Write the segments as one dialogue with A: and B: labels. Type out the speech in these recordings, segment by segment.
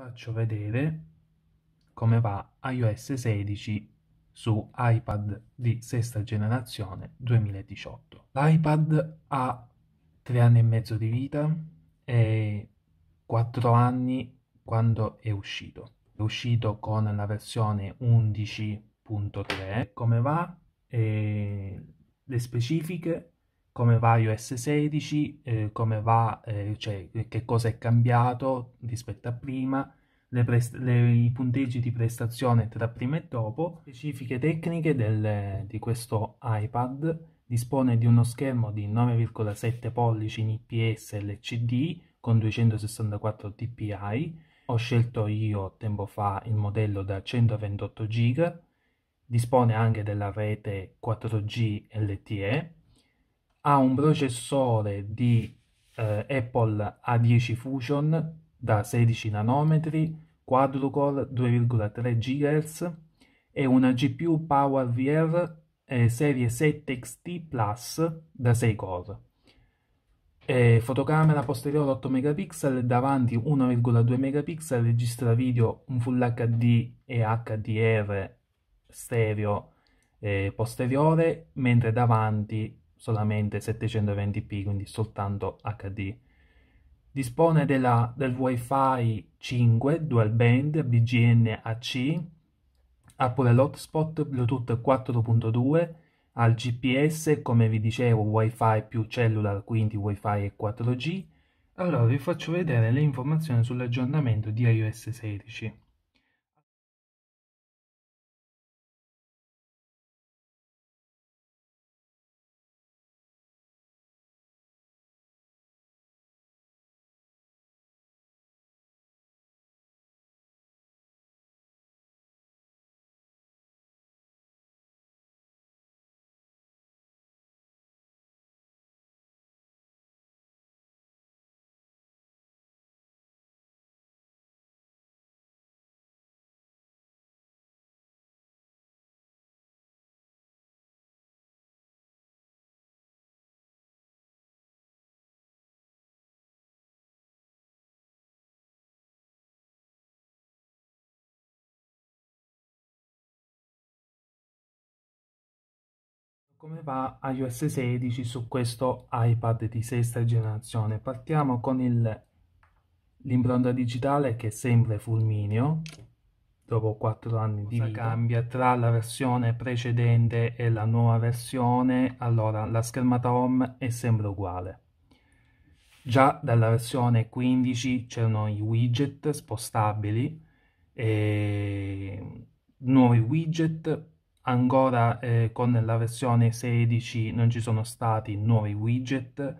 A: faccio vedere come va iOS 16 su iPad di sesta generazione 2018. L'iPad ha tre anni e mezzo di vita e quattro anni quando è uscito. È uscito con la versione 11.3. Come va? E le specifiche come va iOS 16, eh, come va, eh, cioè, eh, che cosa è cambiato rispetto a prima, le, i punteggi di prestazione tra prima e dopo, specifiche tecniche del, di questo iPad, dispone di uno schermo di 9,7 pollici in IPS LCD con 264 dpi, ho scelto io tempo fa il modello da 128 GB, dispone anche della rete 4G LTE, ha un processore di eh, Apple A10 Fusion da 16 nanometri, quadrucore 2,3 GHz e una GPU PowerVR eh, serie 7 XT Plus da 6 core. E fotocamera posteriore 8 megapixel, davanti 1,2 megapixel, registra video in Full HD e HDR stereo eh, posteriore, mentre davanti solamente 720p, quindi soltanto HD. Dispone della, del Wi-Fi 5 dual band BGN AC, ha pure l'hotspot Bluetooth 4.2, ha il GPS, come vi dicevo, Wi-Fi più cellular, quindi Wi-Fi e 4G. Allora vi faccio vedere le informazioni sull'aggiornamento di iOS 16. Come va iOS 16 su questo iPad di sesta generazione? Partiamo con l'impronta digitale che è sempre fulminio, dopo 4 anni Cosa di vita. cambia tra la versione precedente e la nuova versione? Allora, la schermata home è sempre uguale. Già dalla versione 15 c'erano i widget spostabili, e nuovi widget Ancora eh, con la versione 16 non ci sono stati nuovi widget,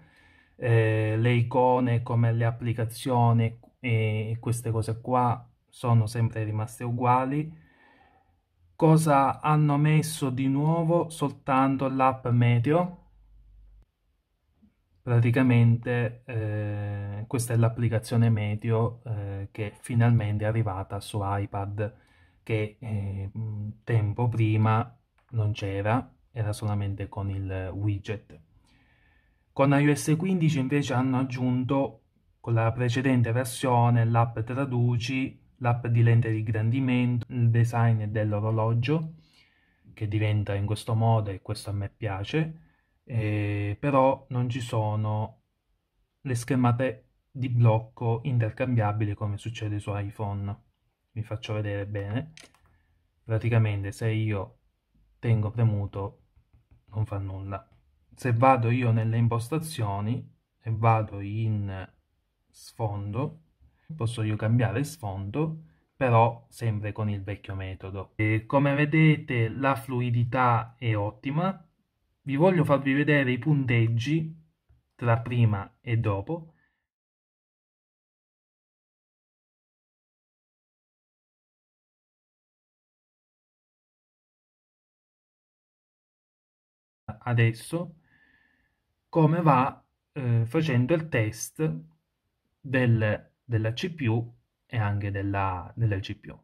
A: eh, le icone come le applicazioni e queste cose qua sono sempre rimaste uguali. Cosa hanno messo di nuovo? Soltanto l'app Meteo. Praticamente eh, questa è l'applicazione Meteo eh, che finalmente è arrivata su iPad che eh, tempo prima non c'era, era solamente con il widget. Con iOS 15 invece hanno aggiunto con la precedente versione l'app Traduci, l'app di lente di ingrandimento, il design dell'orologio che diventa in questo modo e questo a me piace, eh, però non ci sono le schermate di blocco intercambiabili come succede su iPhone vi faccio vedere bene praticamente se io tengo premuto non fa nulla se vado io nelle impostazioni e vado in sfondo posso io cambiare sfondo però sempre con il vecchio metodo e come vedete la fluidità è ottima vi voglio farvi vedere i punteggi tra prima e dopo adesso come va eh, facendo il test del, della CPU e anche della, della GPU.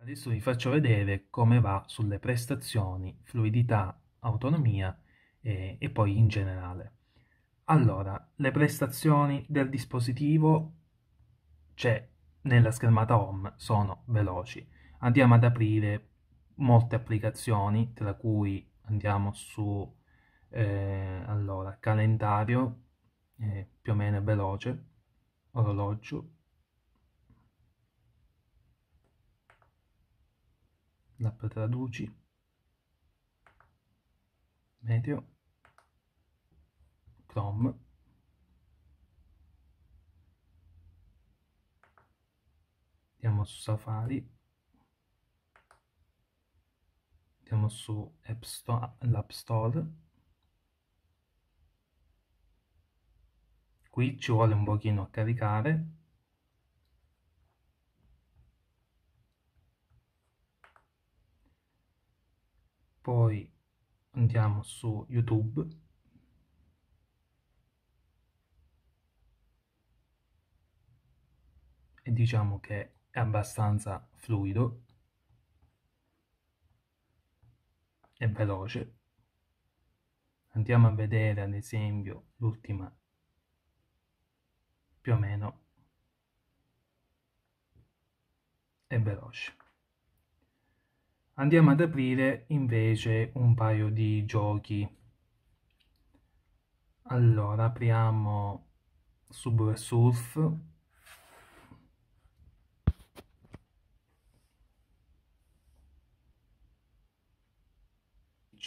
A: Adesso vi faccio vedere come va sulle prestazioni, fluidità, autonomia e, e poi in generale. Allora, le prestazioni del dispositivo c'è nella schermata home sono veloci. Andiamo ad aprire molte applicazioni, tra cui andiamo su eh, allora, calendario, eh, più o meno veloce, orologio, l'app traduci, meteo, Chrome andiamo su Safari andiamo su App Store, l'App Store qui ci vuole un pochino a caricare poi andiamo su YouTube e diciamo che è abbastanza fluido e veloce. Andiamo a vedere ad esempio l'ultima più o meno è veloce. Andiamo ad aprire invece un paio di giochi. Allora apriamo Subway Surf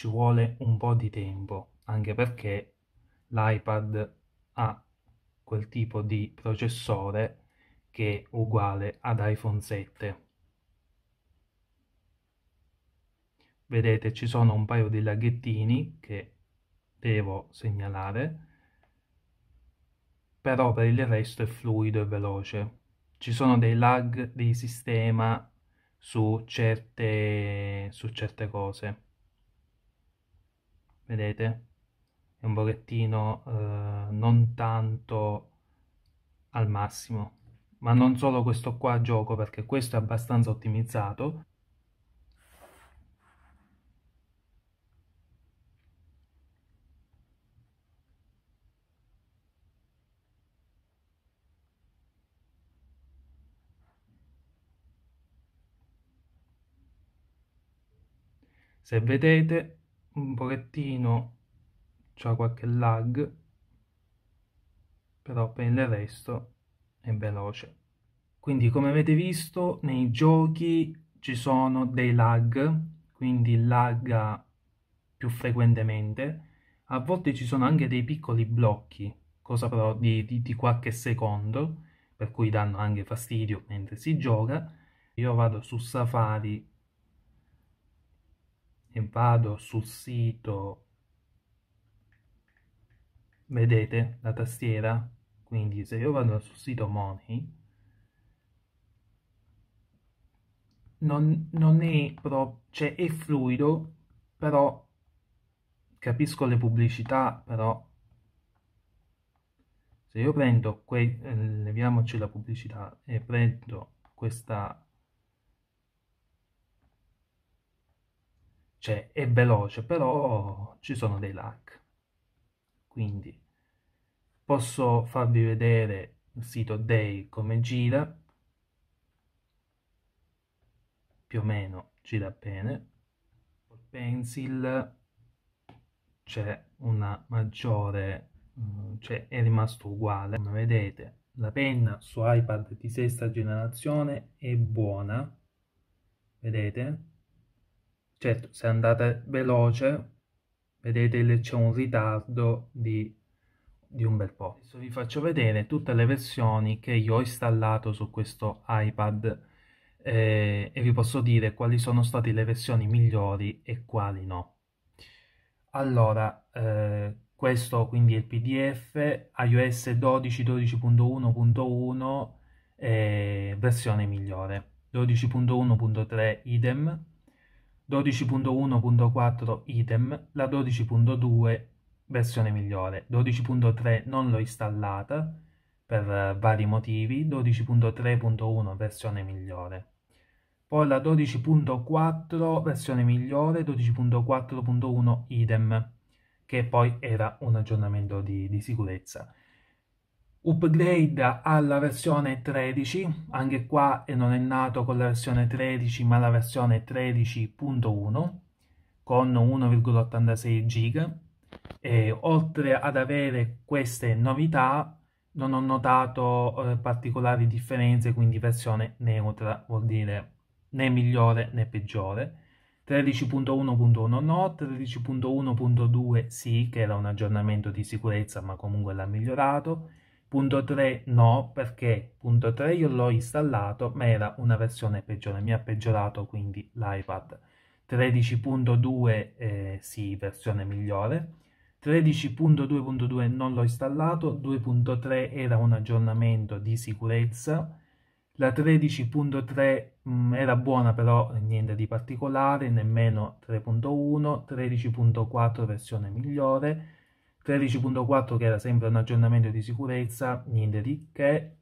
A: ci vuole un po' di tempo, anche perché l'iPad ha quel tipo di processore che è uguale ad iPhone 7. Vedete ci sono un paio di laghettini che devo segnalare, però per il resto è fluido e veloce. Ci sono dei lag di sistema su certe, su certe cose vedete è un pochettino eh, non tanto al massimo ma non solo questo qua gioco perché questo è abbastanza ottimizzato se vedete un pochettino c'è qualche lag però per il resto è veloce quindi come avete visto nei giochi ci sono dei lag quindi lagga più frequentemente a volte ci sono anche dei piccoli blocchi cosa però di, di, di qualche secondo per cui danno anche fastidio mentre si gioca io vado su Safari e vado sul sito vedete la tastiera quindi se io vado sul sito money non, non è proprio cioè è fluido però capisco le pubblicità però se io prendo que eh, leviamoci la pubblicità e prendo questa cioè è veloce, però ci sono dei lag. Quindi posso farvi vedere il sito Day come gira, più o meno gira bene. Pencil c'è una maggiore, mm, cioè è rimasto uguale, come vedete. La penna su iPad di sesta generazione è buona, vedete? Certo, se andate veloce, vedete c'è un ritardo di, di un bel po'. Adesso vi faccio vedere tutte le versioni che io ho installato su questo iPad eh, e vi posso dire quali sono state le versioni migliori e quali no. Allora, eh, questo quindi è il PDF iOS 12 12.1.1 eh, versione migliore, 12.1.3 idem, 12.1.4 idem, la 12.2 versione migliore, 12.3 non l'ho installata per eh, vari motivi, 12.3.1 versione migliore. Poi la 12.4 versione migliore, 12.4.1 idem, che poi era un aggiornamento di, di sicurezza upgrade alla versione 13 anche qua non è nato con la versione 13 ma la versione 13.1 con 1,86 giga e oltre ad avere queste novità non ho notato eh, particolari differenze quindi versione neutra vuol dire né migliore né peggiore 13.1.1 no, 13.1.2 sì, che era un aggiornamento di sicurezza ma comunque l'ha migliorato, Punto 3 no, perché punto 3 io l'ho installato, ma era una versione peggiore, mi ha peggiorato quindi l'iPad. 13.2 eh, sì, versione migliore. 13.2.2 non l'ho installato, 2.3 era un aggiornamento di sicurezza. La 13.3 mm, era buona però niente di particolare, nemmeno 3.1, 13.4 versione migliore, 13.4 che era sempre un aggiornamento di sicurezza, niente di che,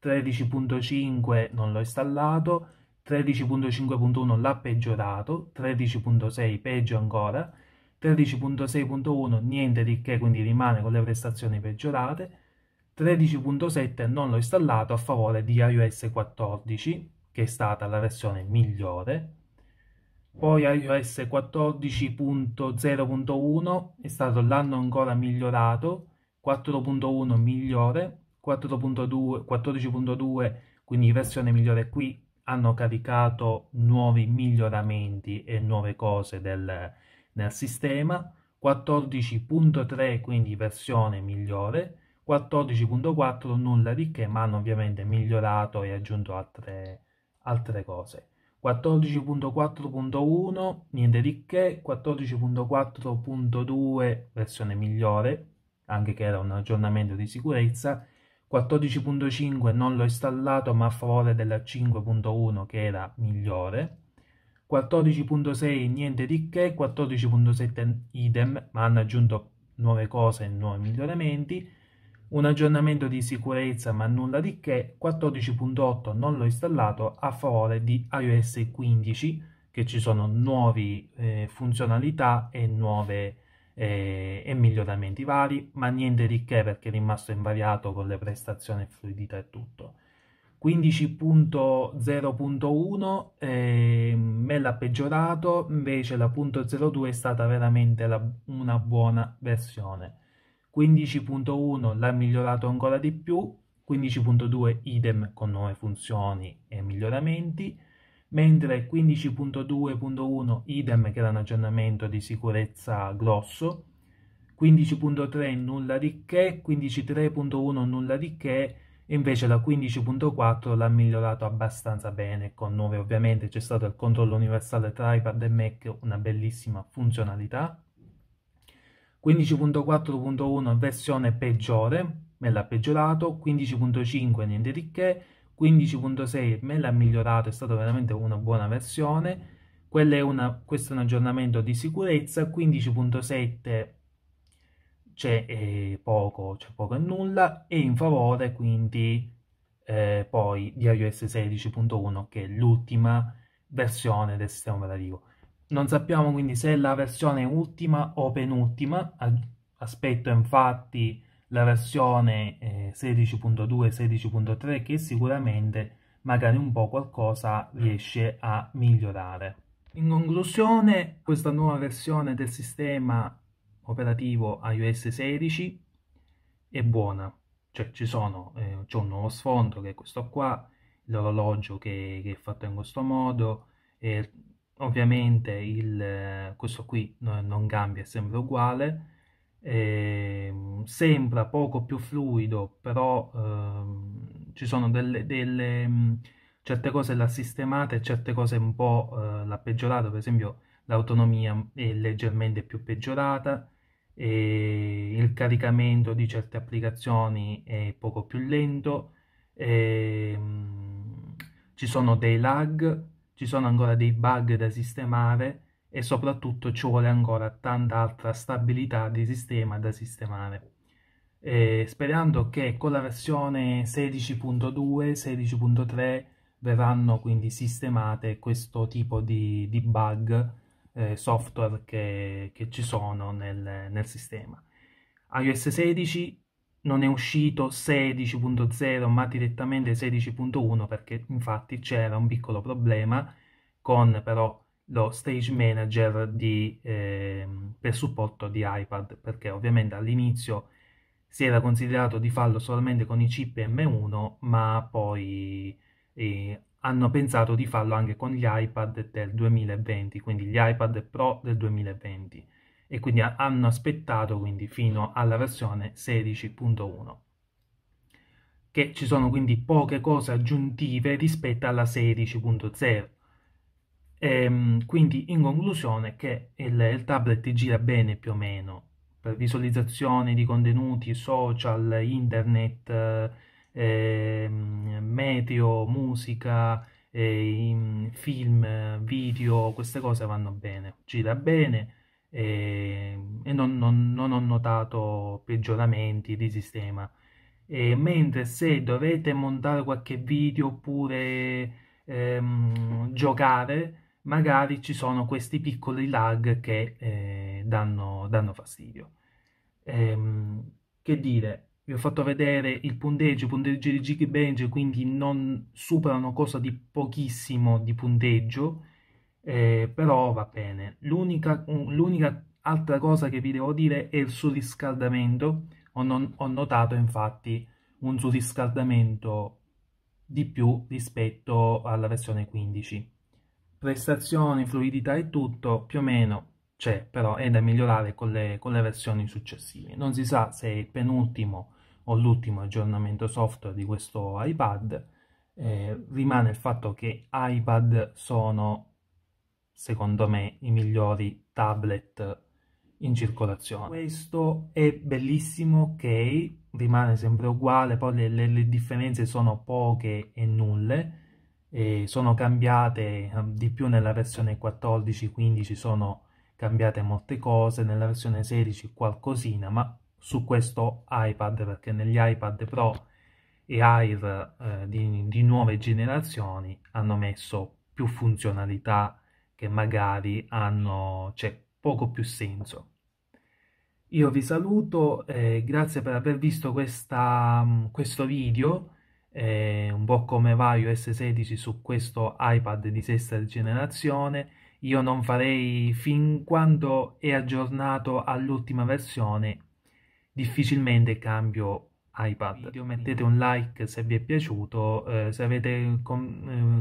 A: 13.5 non l'ho installato, 13.5.1 l'ha peggiorato, 13.6 peggio ancora, 13.6.1 niente di che, quindi rimane con le prestazioni peggiorate, 13.7 non l'ho installato a favore di iOS 14, che è stata la versione migliore, poi iOS 14.0.1 è stato l'anno ancora migliorato, 4.1 migliore, 4.2, 14.2 quindi versione migliore qui hanno caricato nuovi miglioramenti e nuove cose del, del sistema, 14.3 quindi versione migliore, 14.4 nulla di che ma hanno ovviamente migliorato e aggiunto altre, altre cose. 14.4.1 niente di che, 14.4.2 versione migliore, anche che era un aggiornamento di sicurezza, 14.5 non l'ho installato ma a favore della 5.1 che era migliore, 14.6 niente di che, 14.7 idem ma hanno aggiunto nuove cose e nuovi miglioramenti, un aggiornamento di sicurezza ma nulla di che, 14.8 non l'ho installato a favore di iOS 15 che ci sono nuove eh, funzionalità e nuove eh, e miglioramenti vari, ma niente di che perché è rimasto invariato con le prestazioni e fluidità e tutto. 15.0.1 eh, me l'ha peggiorato, invece la .02 è stata veramente la, una buona versione. 15.1 l'ha migliorato ancora di più, 15.2 idem con nuove funzioni e miglioramenti, mentre 15.2.1 idem che era un aggiornamento di sicurezza grosso, 15.3 nulla di che, 15.3.1 nulla di che, e invece la 15.4 l'ha migliorato abbastanza bene, con nuove ovviamente c'è stato il controllo universale tra iPad e Mac, una bellissima funzionalità, 15.4.1 versione peggiore, me l'ha peggiorato, 15.5 niente di che, 15.6 me l'ha migliorato, è stata veramente una buona versione, è una, questo è un aggiornamento di sicurezza, 15.7 c'è eh, poco, c'è poco e nulla, e in favore quindi eh, poi di iOS 16.1 che è l'ultima versione del sistema operativo. Non sappiamo quindi se è la versione ultima o penultima, aspetto infatti la versione 16.2 eh, 16.3 che sicuramente magari un po' qualcosa riesce a migliorare. In conclusione, questa nuova versione del sistema operativo iOS 16 è buona, cioè ci sono, eh, c'è un nuovo sfondo che è questo qua, l'orologio che, che, è fatto in questo modo, eh, Ovviamente il, questo qui non cambia, è sempre uguale, eh, sembra poco più fluido, però ehm, ci sono delle, delle, mm, certe cose l'ha sistemata e certe cose un po' eh, l'ha peggiorata, per esempio l'autonomia è leggermente più peggiorata, eh, il caricamento di certe applicazioni è poco più lento, e, ehm, ci sono dei lag ci sono ancora dei bug da sistemare e soprattutto ci vuole ancora tanta altra stabilità di sistema da sistemare. E sperando che con la versione 16.2, 16.3 verranno quindi sistemate questo tipo di, di bug eh, software che, che, ci sono nel, nel sistema. iOS 16 non è uscito 16.0 ma direttamente 16.1 perché infatti c'era un piccolo problema con però lo stage manager di, eh, per supporto di iPad perché ovviamente all'inizio si era considerato di farlo solamente con i chip M1 ma poi eh, hanno pensato di farlo anche con gli iPad del 2020 quindi gli iPad Pro del 2020 e quindi hanno aspettato quindi fino alla versione 16.1 che ci sono quindi poche cose aggiuntive rispetto alla 16.0 e, ehm, quindi in conclusione che il, il tablet gira bene più o meno per visualizzazione di contenuti social, internet, eh, meteo, musica, eh, film, video, queste cose vanno bene, gira bene, e, ehm, e non, non, non, ho notato peggioramenti di sistema. E, mentre se dovete montare qualche video oppure ehm, giocare, magari ci sono questi piccoli lag che eh, danno, danno, fastidio. Ehm, che dire, vi ho fatto vedere il punteggio, i punteggi di Geekbench quindi non superano cosa di pochissimo di punteggio, eh, però va bene. L'unica, l'unica altra cosa che vi devo dire è il surriscaldamento, ho, non, ho notato infatti un surriscaldamento di più rispetto alla versione 15. Prestazioni, fluidità e tutto più o meno c'è, però è da migliorare con le, con le versioni successive. Non si sa se è il penultimo o l'ultimo aggiornamento software di questo iPad, eh, rimane il fatto che iPad sono secondo me, i migliori tablet in circolazione. Questo è bellissimo, ok, rimane sempre uguale, poi le, le, le differenze sono poche e nulle, e sono cambiate eh, di più nella versione 14-15, sono cambiate molte cose, nella versione 16 qualcosina, ma su questo iPad, perché negli iPad Pro e Air eh, di, di nuove generazioni hanno messo più funzionalità che magari hanno cioè, poco più senso. Io vi saluto, eh, grazie per aver visto questa, mm, questo video, eh, un po' come va S16 su questo iPad di sesta generazione. Io non farei fin quando è aggiornato all'ultima versione, difficilmente cambio iPad. Mettete un like se vi è piaciuto, eh, se avete eh,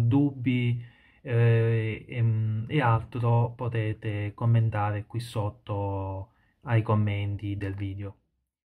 A: dubbi eh, ehm, e altro potete commentare qui sotto ai commenti del video.